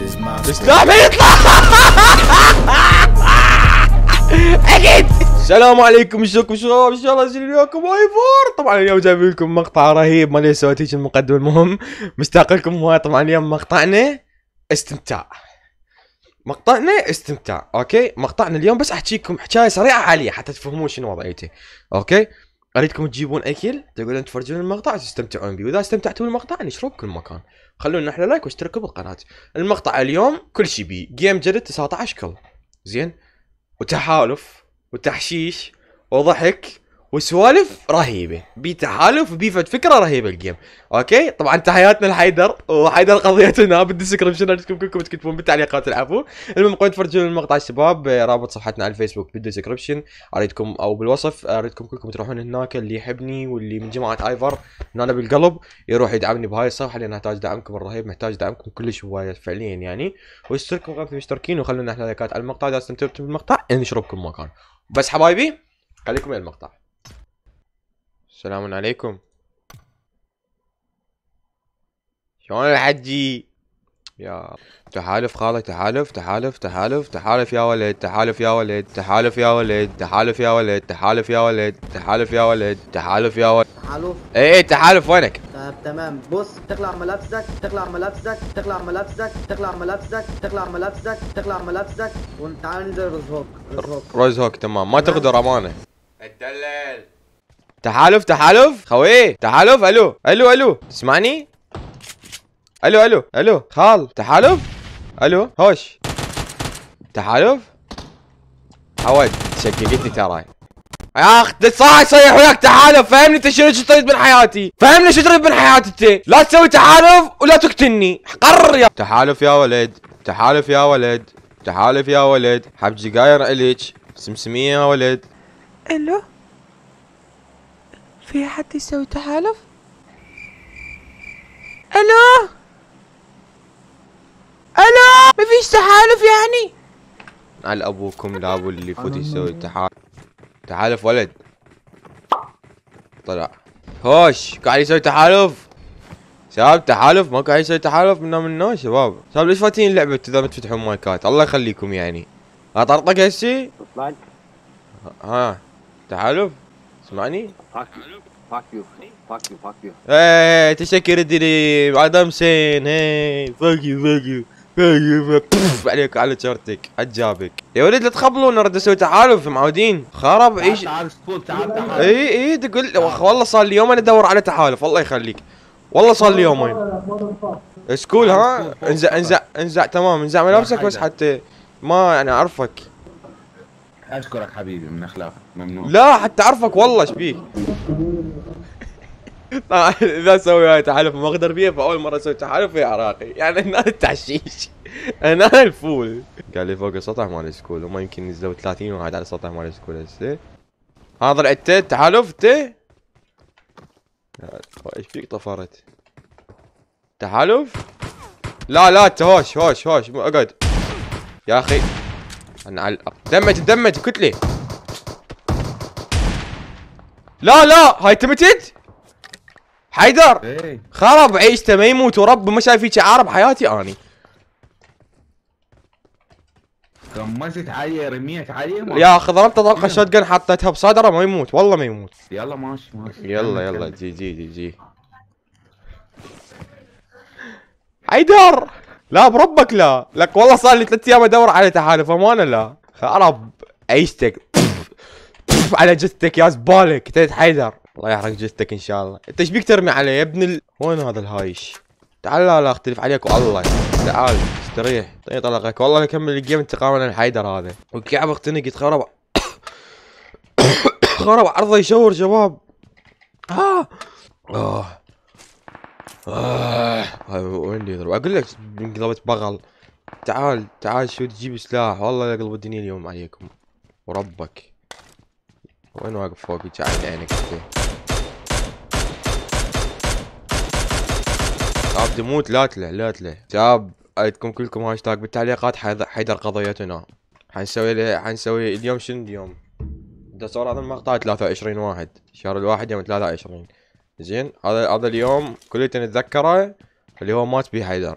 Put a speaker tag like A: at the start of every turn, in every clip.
A: اكيد السلام عليكم ازيكم شباب ان شاء الله نزل اليوم واي فور طبعا اليوم جايب لكم مقطع رهيب ما ليش سويت هيك المقدمه المهم مشتاق لكم هواي طبعا اليوم مقطعنا استمتاع مقطعنا استمتاع اوكي مقطعنا اليوم بس احكيكم حكايه سريعه عاليه حتى تفهمون شنو وضعيتي اوكي اريدكم تجيبون اكل تقولون تفرجون المقطع تستمتعون به واذا استمتعتوا بالمقطع نشربكم كل مكان خلونا نحن لايك واشتركوا بالقناه المقطع اليوم كل شيء بي جيم جديد 19 كل زين وتحالف وتحشيش وضحك وسوالف رهيبه بي تحالف بي فكره رهيبه الجيم اوكي طبعا تحياتنا لحيدر وحيدر قضيتنا بالديسكربشن كلكم كلكم تكتبون بالتعليقات العفو المهم قوي تفرجون المقطع الشباب رابط صفحتنا على الفيسبوك بالديسكربشن اريدكم او بالوصف اريدكم كلكم تروحون هناك اللي يحبني واللي من جماعه ايفر من انا بالقلب يروح يدعمني بهاي الصفحه لان احتاج دعمكم الرهيب محتاج دعمكم كلش هوايه فعليا يعني واشتركوا غير المشتركين وخلونا احنا لايكات على المقطع اذا استمتعتم بالمقطع انشروا بكل مكان بس حبايبي خليكم يا المقطع السلام عليكم شلون الحجي يا تحالف خالك تحالف تحالف تحالف تحالف يا ولد تحالف يا ولد تحالف يا ولد تحالف يا ولد تحالف يا ولد تحالف يا ولد تحالف يا ولد تحالف اي اي تحالف وينك طيب تمام بص تقلع ملابسك تقلع ملابسك تقلع ملابسك تقلع ملابسك تقلع ملابسك تقلع ملابسك وانت ننزل رز هوك رز هوك تمام ما تقدر امانه الدلل تحالف تحالف خوي تحالف الو الو الو تسمعني الو الو الو خال تحالف الو هوش تحالف عود شققتني ترى يا اخ صاحي صيح وياك تحالف فهمني انت شنو تريد من حياتي فهمني شو تريد من حياتي انت لا تسوي تحالف ولا تقتلني قرر يا تحالف يا ولد تحالف يا ولد تحالف يا ولد حب جاير الك سمسمية يا ولد الو في حد يسوي تحالف الو الو ما فيش تحالف يعني على ابوكم لابو اللي فوت يسوي تحالف تحالف ولد طلع هوش قاعد يسوي تحالف شباب تحالف ما قاعد يسوي تحالف منا منا شباب شباب ليش فاتين اللعبة اذا ما تفتحون مايكات الله يخليكم يعني اطرطق هسي ها تحالف سمعني؟ فاك يو فاك يو فاك يو فاك ايه تشتكي ردي لي عدم سين هي فاك يو فاك يو عليك على شرتك عجابك يا ولد لا تخبلون نرد نسوي تحالف معودين خرب ايش تعال سبول تعال تعال اي اي تقول والله صار لي يومين ادور على تحالف الله يخليك والله صار لي يومين سكول ها انزع انزع انزع تمام انزع ملابسك بس حتى ما يعني اعرفك اشكرك حبيبي من اخلاقك ممنوع لا حتى اعرفك والله ايش بيك طيب، اذا سوي هاي تحالف مغربيه فاول مره اسوي تحالف يا عراقي يعني هنا التحشيش هنا الفول قال لي فوق السطح مال السكول هم يمكن نزلوا 30 واحد على السطح مال السكول هسه حاضر انت تحالف انت ايش فيك طفرت تحالف لا لا انت هوش هوش هوش اقعد يا اخي انا على دمج دمج كتله لا لا هاي تمتد حيدر إيه. خرب عيشته ما يموت ورب ما شايف هيك عار بحياتي اني دمجت علي رميت عليه يا اخي ضربت طلقه شوت جن حطيتها بصدره ما يموت والله ما يموت يلا ماشي ماشي يلا يلا جي جي جي جي حيدر لا بربك لا لك والله صار لي ثلاث ايام ادور على تحالف امانه لا خرب عيشتك على جثتك يا زبالك حيدر الله يحرق جثتك ان شاء الله انت ايش بيك ترمي علي يا ابن ال... وين هذا الهايش تعال لا لا اختلف عليك والله تعال استريح طيب طلقك والله نكمل الجيم انتقاما للحيدر هذا والكعبه اختنق يتخرب خرب عرضه يشور شباب ها اه اه, آه. وين يضرب اقول لك انقلبت بغل تعال تعال شو تجيب سلاح والله يقلب الدنيا اليوم عليكم وربك وين واقف فوقي تعال عينك شاب تموت لا تله لا تله شاب عندكم كلكم هاشتاج بالتعليقات حيدر قضيتنا حنسوي له حنسوي اليوم شنو اليوم بدي اصور هذا المقطع 23 واحد شهر الواحد يوم 23 زين هذا هذا اليوم كليته نتذكره اللي هو مات بيه حيدر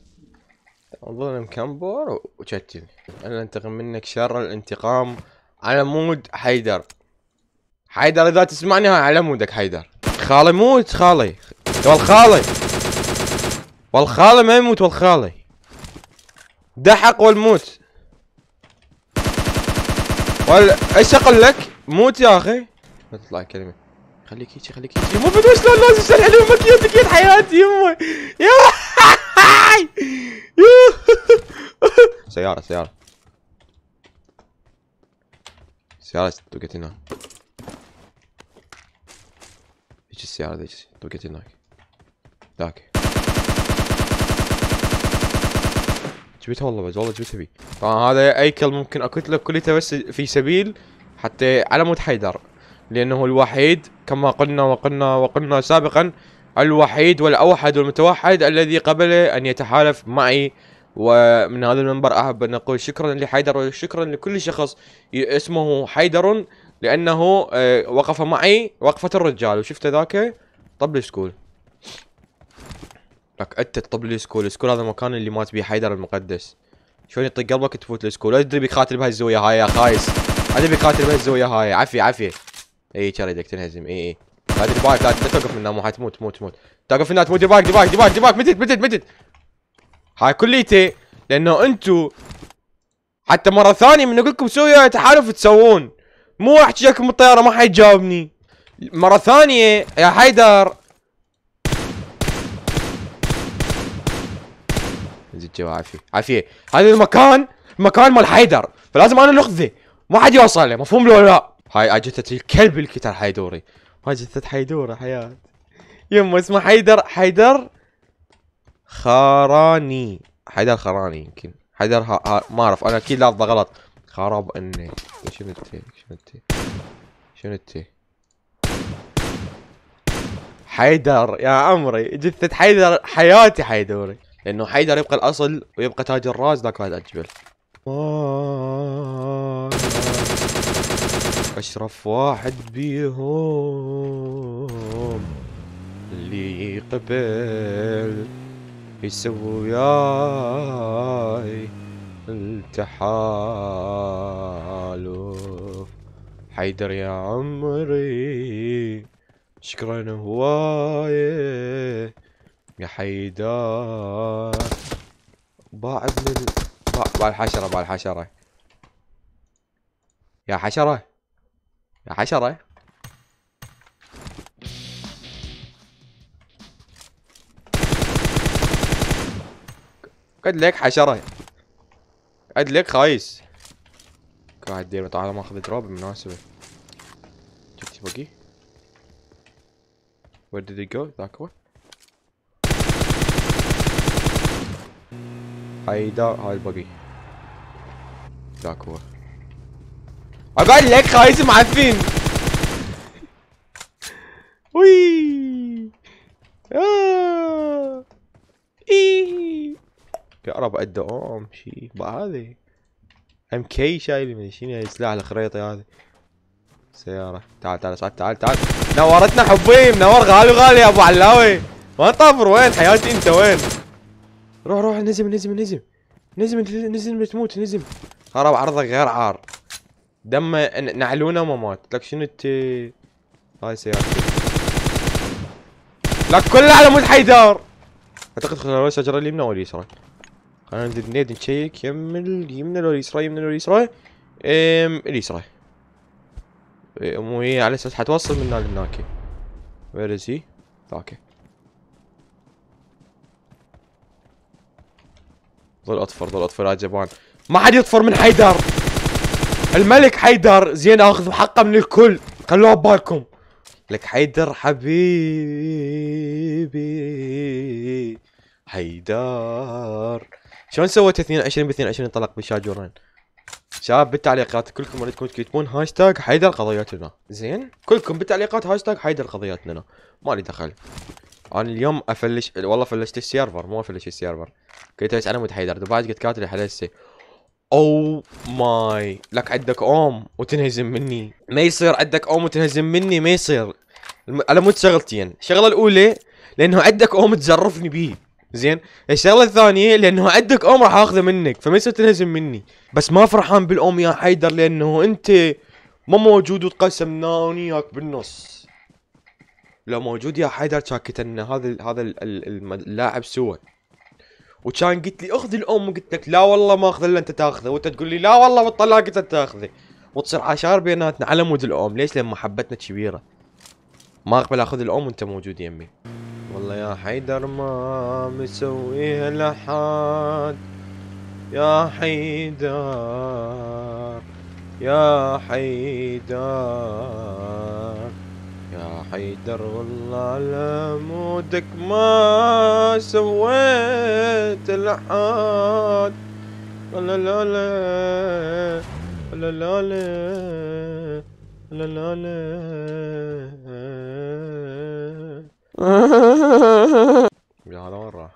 A: ظلم كمبور وشتي انا انتقم منك شر الانتقام على مود حيدر حيدر اذا تسمعني هاي على مودك حيدر خالي موت خالي والخالي والخالي ما يموت والخالي دحق والموت وال ايش اقول لك موت يا اخي ما تطلع كلمه خليك هيك خليك هيك مو بدوش شلون لازم شرح لي امك يدك يد حياتي يمه يا معي سيارة سيارة سيارة توقيت هنا ايش السيارة ذي توقيت هناك ذاك جبتها والله بس والله جبتها بي هذا اي كل ممكن اقتله كلته بس في سبيل حتى على مود حيدر لانه الوحيد كما قلنا وقلنا وقلنا سابقا الوحيد والأوحد والمتوحد الذي قبل أن يتحالف معي ومن هذا المنبر أحب أن أقول شكرا لحيدر وشكرا لكل شخص اسمه حيدر لأنه آه، وقف معي وقفة الرجال وشفت ذاك طبل سكول لك أنت طبل سكول سكول هذا المكان اللي مات به حيدر المقدس شلون يطق قلبك تفوت السكول ادري بيك بهاي بهالزاوية هاي يا خايس ادري بيك بهاي بهالزاوية هاي عفي عفي اي كان يدك تنهزم اي اي هذه بايك لا توقف منها مو حتموت تموت تموت توقف منها تموت ديباك ديباك ديباك ديباك متت متت متت هاي كليتي لانه انتو حتى مرة ثانية من اقول لكم سووا تحالف تسوون مو راح تجيكم الطيارة ما حيجاوبني مرة ثانية يا حيدر زين جوا عافية عافية هذا المكان مكان مال حيدر فلازم انا نخذه ما حد يوصل له مفهوم لو لا هاي اجت الكلب اللي هاي دوري ما جثة حيدورة حياة يمه اسمه حيدر حيدر خراني حيدر خراني يمكن حيدر ها... ها... ما اعرف انا اكيد لافظه غلط خراب اني شنو انت شنو انت شنو انت حيدر يا عمري جثة حيدر حياتي حيدوري لانه حيدر يبقى الاصل ويبقى تاج الراس ذاك هذا الجبل آه. أشرف واحد بيهم اللي قبل يسوي وياي التحالف حيدر يا عمري شكرا هواية يا حيدر باع من بعد الحشرة بعد الحشرة يا حشرة حشرة قد لك حشرة قد لك خايس قاعد دير تعال اخذ دروب بالمناسبة جبت بقي Where did it go? ذاك one هيدا هاي البقي ذاك هو اقعد لك خايس معفن وي آه. إيه. يقرب قد اوم شي بعدي ام كي شايل من شنو هاي سلاح الخريطه هذا سيارة تعال تعال تعال تعال تعال نورتنا حبيب نور غالي غالي يا ابو علاوي ما طافر وين حياتي انت وين روح روح نزم نزم نزم نزم نزم بتموت نزم خرب عرضك غير عار دمه نعلونا وما مات لك شنو انت هاي سيارتي لك كله على مود حيدار اعتقد خلنا نروح الشجره اليمنى ولا اليسرى خلينا نيد نشيك يم اليمنى ولا اليسرى يمنى ولا اليسرى ام اليسرى إيه، مو هي على اساس حتوصل من هنا لهناك وير از هي ذاك ظل اطفر ظل اطفر يا جبان ما حد يطفر من حيدر الملك حيدر زين اخذ حقه من الكل خلوها ببالكم لك حيدر حبيبي حيدر شلون سويت 22 ب 22 طلق بالشاجورين شباب بالتعليقات كلكم اريدكم تكتبون هاشتاج حيدر قضياتنا زين كلكم بالتعليقات هاشتاج حيدر قضياتنا ما لي دخل انا اليوم افلش والله فلشت السيرفر مو افلش السيرفر كنت على مود حيدر بعد قلت كاتب حلسي او oh ماي لك عندك اوم وتنهزم مني ما يصير عندك اوم وتنهزم مني ما يصير على مود شغلتين الشغله الاولى لانه عندك اوم تزرفني بيه زين الشغله الثانيه لانه عندك اوم راح اخذه منك فما يصير تنهزم مني بس ما فرحان بالاوم يا حيدر لانه انت ما موجود وتقسمناه وياك بالنص لو موجود يا حيدر كان ان هذا هذا اللاعب سوى وكان قلت لي اخذ الام قلت لك لا والله ما اخذ الا انت تاخذه وانت تقول لي لا والله قلت انت تاخذه وتصير عشار بيناتنا على مود الام ليش لان محبتنا كبيره ما اقبل اخذ الام وانت موجود يمي والله يا حيدر ما مسويها لحد يا حيدر يا حيدر حيدر والله على مودك ما سويت الحاد لا لا لا لا لا لا لا لا لا على وين راح؟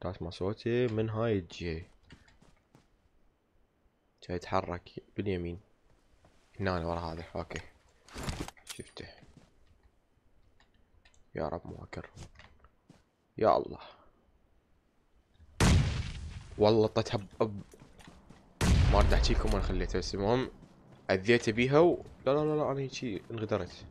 A: تسمع صوتي من هاي الجي جاي يتحرك باليمين هنا ورا هذا اوكي شفته يا رب مواكر يا الله والله طتها بأب ما اريد احكيكم وانا خليته بس المهم اذيته بيها و... لا لا لا, لا انا هيجي انغدرت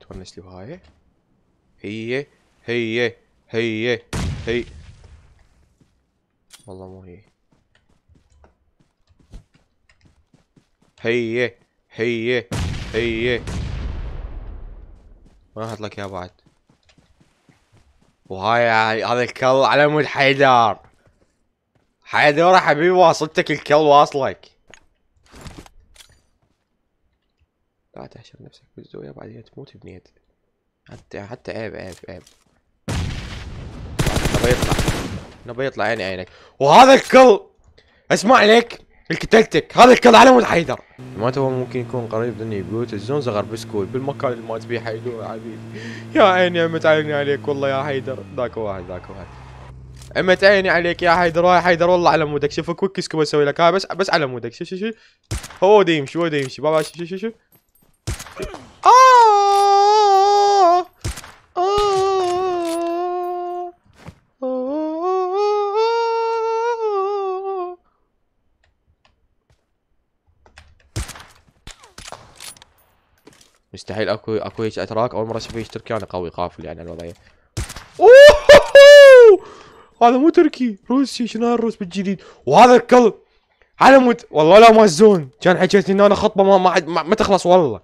A: تونس لي بهاي هي هي هي هي والله مو هي هي هي هي احط لك يا بعد وهاي يعني هذا الكل على مود حيدر حيدر حبيبي واصلتك الكل واصلك لا تحشر نفسك بالزوية بعدين تموت بنيت حتى حتى عيب عيب عيب نبى يطلع نبى يطلع عيني عينك وهذا الكل اسمع عليك الكتلتك هذا الكل على مود حيدر ما هو ممكن يكون قريب ضمن يقول الزون زغر بسكوت بالمكان اللي مات بيه يا حبيبي يا عيني امت عيني عليك والله يا حيدر ذاك واحد ذاك واحد امت عيني عليك يا حيدر يا حيدر والله على مودك شوف كويكسك اسوي لك بس بس على مودك شوف شوف شو هو دا يمشي هو دا يمشي بابا شوف شوف شوف آه آه, آه! مستحيل اكو اكو هيك اتراك اول مره اشوفه تركي انا قوي قافل يعني الوضعيه اوه هذا مو تركي روسي شنو الروس بالجديد وهذا الكلب على مود والله لا مازون كان حكيت ان انا خطبه ما ما, ما, ما تخلص والله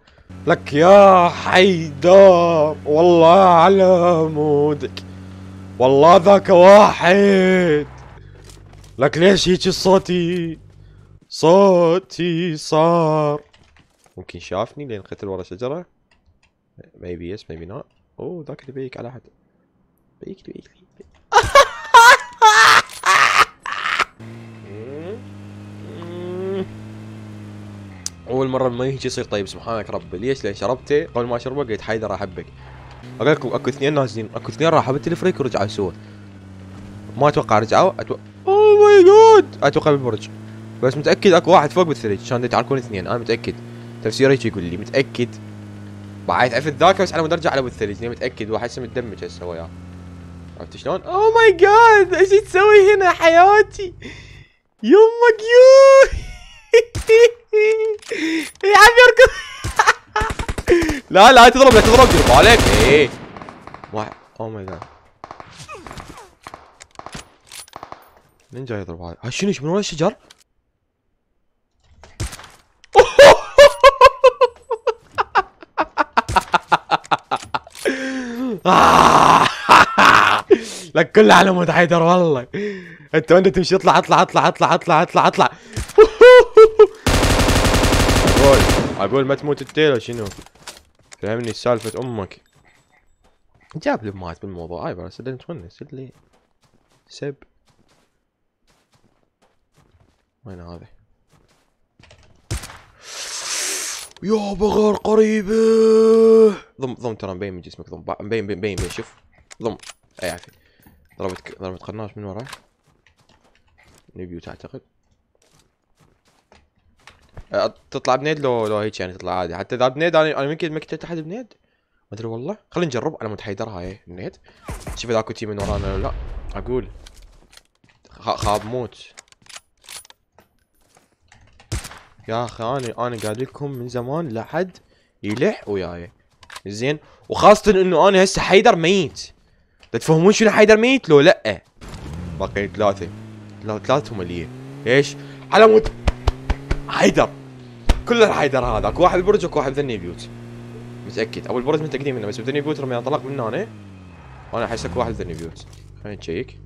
A: لك يا حيدار والله على مودك والله ذاك واحد لك ليش هيك صوتي صوتي صار ممكن شافني لين قتل ورا شجرة ميبي يس ميبي نوت اوه ذاك اللي بيك على حد بيك بيك بيك اول مره ما يجي يصير طيب سبحانك رب ليش لان شربته قبل ما اشربه قلت حيدر احبك اقول لكم اكو اثنين نازلين اكو اثنين راحوا بالتلفريك ورجعوا سوا ما اتوقع رجعوا اتوقع اوه ماي جود اتوقع بالبرج بس متاكد اكو واحد فوق بالثلج كان يتعاركون اثنين انا متاكد تفسيره هيك يقول لي متاكد بعيت في الذاكره بس على مود ارجع على ابو الثلج متاكد واحد اسمه مدمج هسه وياه عرفت شلون؟ او ماي جاد ايش تسوي هنا حياتي؟ يما كيو يا عمي اركض لا لا تضرب لا تضرب دير بالك ايه واحد اوه ماي جاد من جاي يضرب هذا؟ شنو من ورا الشجر؟ لك كل عالم متحيدر والله انت وين تمشي اطلع اطلع اطلع اطلع اطلع اطلع اطلع اقول اقول ما تموت التيلة شنو فهمني سالفة امك جاب لي مات بالموضوع اي أيوة، بس انت تونس اللي سب وين هذا يا بغار قريبه ضم ضم ترى مبين من جسمك ضم مبين مبين مبين شوف ضم اي عافية ضربت ضربت قناش من وراه نبيوت اعتقد تطلع بنيد لو لو هيك يعني تطلع عادي حتى اذا بنيد انا انا يمكن ما كنت احد بنيد ما ادري والله خلينا نجرب انا متحيدر هاي بنيد شوف اذا اكو تي من ورانا ولا لا اقول خاب موت يا اخي انا انا قاعد لكم من زمان لحد يلح وياي زين وخاصه انه انا هسه حيدر ميت تفهمون شنو حيدر ميت لو لا باقيين ثلاثه ثلاثه هم لي ايش على مود حيدر كل الحيدر اكو واحد برج اكو واحد ذني بيوت متاكد ابو البرج متاكدين منه بس ذني بيوت رمي انطلق من هنا انا احس اكو واحد ذني بيوت خليني نشيك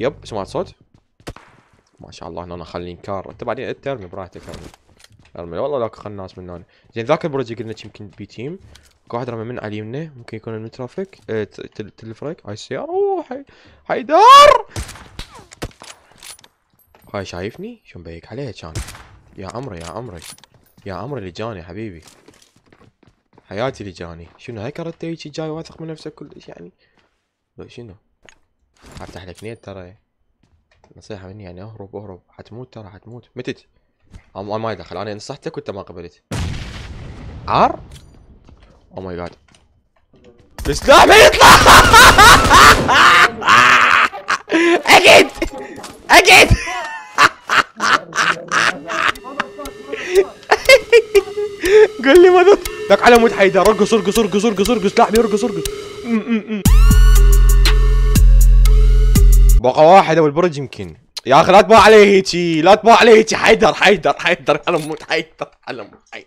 A: يب سمعت صوت ما شاء الله هنا خليني كار انت بعدين ترمي براحتك ارمي ارمي والله لاك ناس من هنا زين ذاك البرج قلنا يمكن بي تيم واحد رمى من على يمنه ممكن يكون من ترافيك اه تلفريك هاي السيارة اوه حي... حيدر هاي شايفني شو مبيك عليه كان يا عمري يا عمري يا عمري اللي جاني حبيبي حياتي اللي جاني شنو هاكر انت هيك جاي واثق من نفسك كلش يعني شنو افتح لك نيت ترى نصيحه مني يعني اهرب اهرب حتموت ترى حتموت متت انا ما يدخل انا نصحتك وانت ما قبلت عار او ماي جاد السلاح بيطلع يطلع اقعد اقعد قول لي ماذا لك على مود حيدر ارقص ارقص ارقص ارقص ارقص لا بيرقص ارقص بقى واحد او البرج يمكن يا اخي لا تباع عليه هيجي لا تباع عليه هيجي حيدر حيدر حيدر على مود حيدر على مود حيدر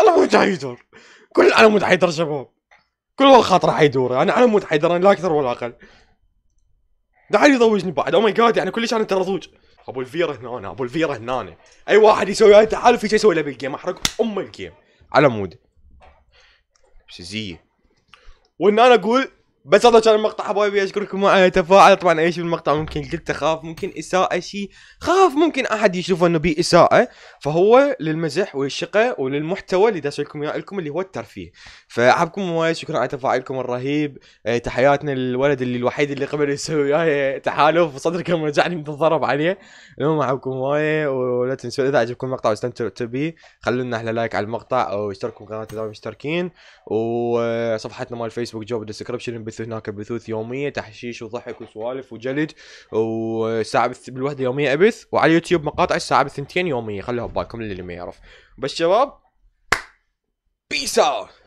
A: على مود حيدر كل على مود حيدر شباب كل خاطره حيدور انا على مود حيدر انا لا اكثر ولا اقل دعني يضوجني بعد او ماي جاد يعني كلش انا ترى ضوج ابو الفيرا هنا أنا. ابو الفيرا هنا أنا. اي واحد يسوي هاي تحالف شيء يسوي له بالجيم احرق ام الجيم على مود زي وان انا اقول بس هذا كان المقطع حبايبي اشكركم على تفاعل طبعا اي شيء بالمقطع ممكن قلت اخاف ممكن اساءه شيء خاف ممكن احد يشوفه انه بي اساءه فهو للمزح والشقة وللمحتوى اللي داش لكم اياه لكم اللي هو الترفيه فاحبكم وايد شكرا على تفاعلكم الرهيب أه تحياتنا للولد اللي الوحيد اللي قبل يسوي وياي آه، تحالف صدر كان رجعني متضرب عليه المهم احبكم وايد ولا تنسوا اذا عجبكم المقطع واستمتعتوا به خلوا لنا احلى لايك على المقطع او اشتركوا بقناتنا اذا مشتركين وصفحتنا مال الفيسبوك جو بالدسكربشن بث هناك بثوث يوميه تحشيش وضحك وسوالف وجلد وساعه بالوحده يوميه ابث وعلى اليوتيوب مقاطع الساعه بثنتين يوميه خلوها ببالكم اللي ما يعرف بس شباب بيس اوت